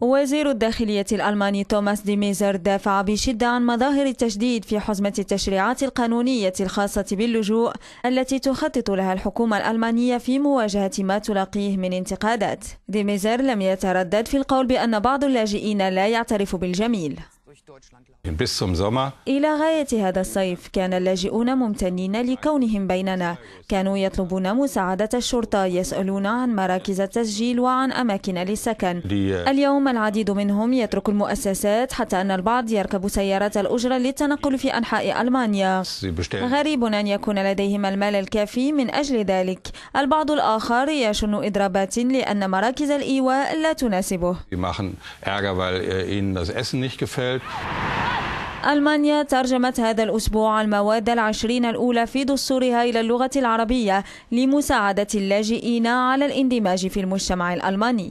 وزير الداخلية الألماني توماس ديميزر دافع بشدة عن مظاهر التشديد في حزمة التشريعات القانونية الخاصة باللجوء التي تخطط لها الحكومة الألمانية في مواجهة ما تلاقيه من انتقادات ديميزر لم يتردد في القول بأن بعض اللاجئين لا يعترف بالجميل إلى غاية هذا الصيف كان اللاجئون ممتنين لكونهم بيننا كانوا يطلبون مساعدة الشرطة يسألون عن مراكز التسجيل وعن أماكن للسكن اليوم العديد منهم يترك المؤسسات حتى أن البعض يركب سيارات الأجرة للتنقل في أنحاء ألمانيا غريب أن يكون لديهم المال الكافي من أجل ذلك البعض الآخر يشن إضرابات لأن مراكز الإيواء لا تناسبه ألمانيا ترجمت هذا الأسبوع المواد العشرين الأولى في دستورها إلى اللغة العربية لمساعدة اللاجئين على الاندماج في المجتمع الألماني